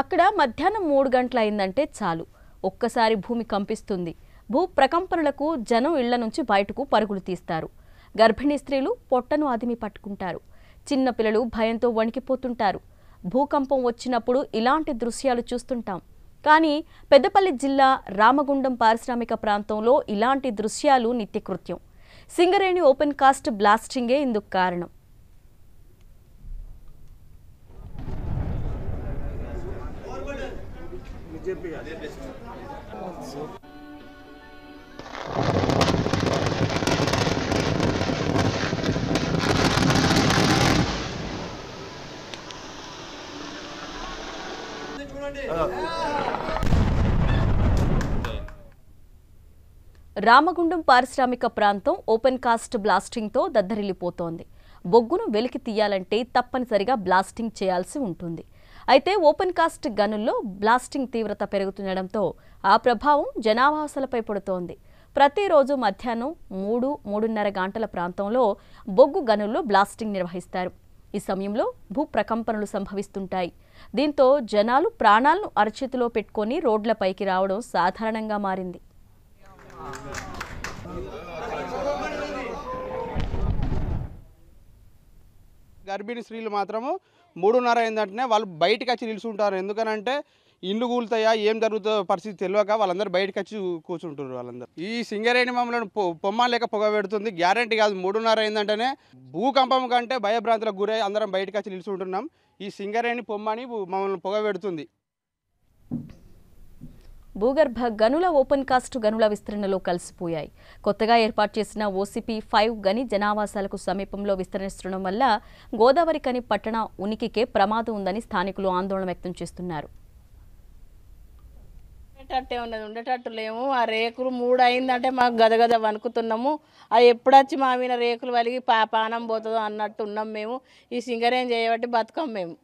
అక్కడ మధ్యాహ్నం మూడు గంటలైందంటే చాలు ఒక్కసారి భూమి కంపిస్తుంది భూ ప్రకంపనలకు జనం ఇళ్ల నుంచి బయటకు పరుగులు తీస్తారు గర్భిణీ స్త్రీలు పొట్టను అదిమి పట్టుకుంటారు చిన్నపిల్లలు భయంతో వణికిపోతుంటారు భూకంపం వచ్చినప్పుడు ఇలాంటి దృశ్యాలు చూస్తుంటాం కానీ పెద్దపల్లి జిల్లా రామగుండం పారిశ్రామిక ప్రాంతంలో ఇలాంటి దృశ్యాలు నిత్యకృత్యం సింగరేణి ఓపెన్ కాస్ట్ బ్లాస్టింగే ఇందుకు కారణం రామగుండం పారిశ్రామిక ప్రాంతం ఓపెన్ కాస్ట్ బ్లాస్టింగ్తో దద్దరిల్లిపోతోంది బొగ్గును వెలికి తీయాలంటే తప్పనిసరిగా బ్లాస్టింగ్ చేయాల్సి ఉంటుంది అయితే ఓపెన్ కాస్ట్ గనుల్లో బ్లాస్టింగ్ తీవ్రత పెరుగుతుండటంతో ఆ ప్రభావం జనావాసాలపై పడుతోంది ప్రతిరోజు మధ్యాహ్నం మూడు మూడున్నర గంటల ప్రాంతంలో బొగ్గు గనుల్లో బ్లాస్టింగ్ నిర్వహిస్తారు ఈ సమయంలో భూప్రకంపనలు సంభవిస్తుంటాయి దీంతో జనాలు ప్రాణాలను అరచేతిలో పెట్టుకొని రోడ్లపైకి రావడం సాధారణంగా మారింది గర్భిణీ స్త్రీలు మాత్రము మూడున్నర ఏంటంటే వాళ్ళు బయటకు వచ్చి నిలుచుంటారు ఎందుకనంటే ఇండ్లు కూలుతాయా ఏం జరుగుతుందో పరిస్థితి తెలియక వాళ్ళందరూ బయటకు వచ్చి కూర్చుంటారు వాళ్ళందరూ ఈ సింగరేణి మమ్మల్ని పొమ్మ లేక పొగ పెడుతుంది గ్యారంటీ కాదు మూడున్నర ఏంటంటేనే భూకంపం కంటే భయభ్రాంతులకు గురై అందరం బయటకు వచ్చి నిలుచుంటున్నాం ఈ సింగరేణి పొమ్మని మమ్మల్ని పొగ పెడుతుంది భూగర్భ గనుల ఓపెన్ కాస్ట్ గనుల విస్తరణలో కలిసిపోయాయి కొత్తగా ఏర్పాటు చేసిన ఓసీపీ ఫైవ్ గని జనావాసాలకు సమీపంలో విస్తరిస్తుండడం వల్ల గోదావరి కని పట్టణ ఉనికికే ప్రమాదం ఉందని స్థానికులు ఆందోళన వ్యక్తం చేస్తున్నారు ఉండేటట్టు లేము ఆ రేకులు మూడు అయిందంటే మాకు గదగద వణుకుతున్నాము అది ఎప్పుడొచ్చి మా మీద రేకులు వలిగి పా పానం పోతుందో అన్నట్టు ఉన్నాం మేము ఈ సింగరేం చేయబట్టి బతుకం మేము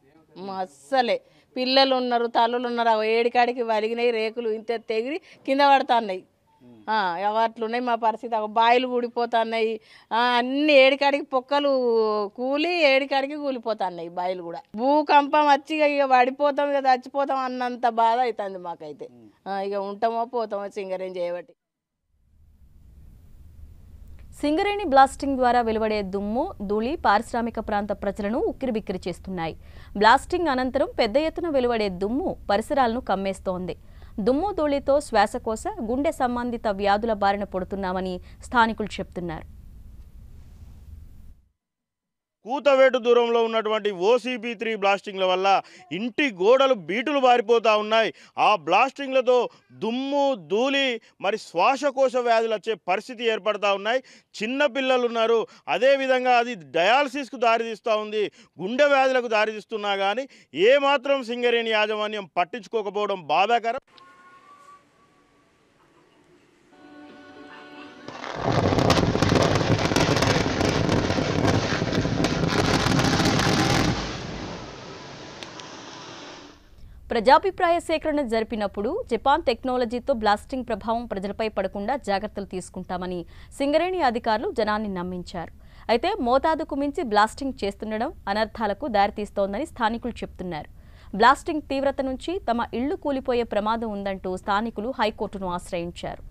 అస్సలే పిల్లలు ఉన్నారు తల్లులు ఉన్నారు అవి ఏడికాడికి వలిగినాయి రేకులు ఇంత తెగిరి కింద పడుతున్నాయి ఉన్నాయి మా పరిస్థితి బాయిలు ఊడిపోతున్నాయి అన్ని ఏడికాడికి పొక్కలు కూలి ఏడికాడికి కూలిపోతున్నాయి బాయిలు కూడా భూకంపం వచ్చి ఇక పడిపోతాం ఇక చచ్చిపోతాం అన్నంత బాధ అవుతుంది మాకైతే ఇక ఉంటామో పోతామో సింగరేం చేయబట్టి సింగరేణి బ్లాస్టింగ్ ద్వారా వెలువడే దుమ్ము ధూళి పారిశ్రామిక ప్రాంత ప్రజలను ఉక్కిరిబిక్కిరి చేస్తున్నాయి బ్లాస్టింగ్ అనంతరం పెద్ద ఎత్తున వెలువడే దుమ్ము పరిసరాలను కమ్మేస్తోంది దుమ్ము ధూళితో శ్వాసకోశ గుండె సంబంధిత వ్యాధుల బారిన పడుతున్నామని స్థానికులు చెప్తున్నారు కూతవేటు దూరంలో ఉన్నటువంటి ఓసీపీ త్రీ బ్లాస్టింగ్ల వల్ల ఇంటి గోడలు బీటులు బారిపోతూ ఉన్నాయి ఆ బ్లాస్టింగ్లతో దుమ్ము ధూళి మరి శ్వాసకోశ వ్యాధులు వచ్చే పరిస్థితి ఏర్పడతా ఉన్నాయి చిన్నపిల్లలు ఉన్నారు అదేవిధంగా అది డయాలసిస్కు దారితీస్తూ ఉంది గుండె వ్యాధులకు దారితీస్తున్నా కానీ ఏమాత్రం సింగరేణి యాజమాన్యం పట్టించుకోకపోవడం బాధాకరం ప్రజాభిప్రాయ సేకరణ జరిపినప్పుడు జపాన్ టెక్నాలజీతో బ్లాస్టింగ్ ప్రభావం ప్రజలపై పడకుండా జాగ్రత్తలు తీసుకుంటామని సింగరేణి అధికారులు జనాన్ని నమ్మించారు అయితే మోతాదుకు మించి బ్లాస్టింగ్ చేస్తుండడం అనర్థాలకు దారితీస్తోందని స్థానికులు చెప్తున్నారు బ్లాస్టింగ్ తీవ్రత నుంచి తమ ఇళ్లు కూలిపోయే ప్రమాదం ఉందంటూ స్థానికులు హైకోర్టును ఆశ్రయించారు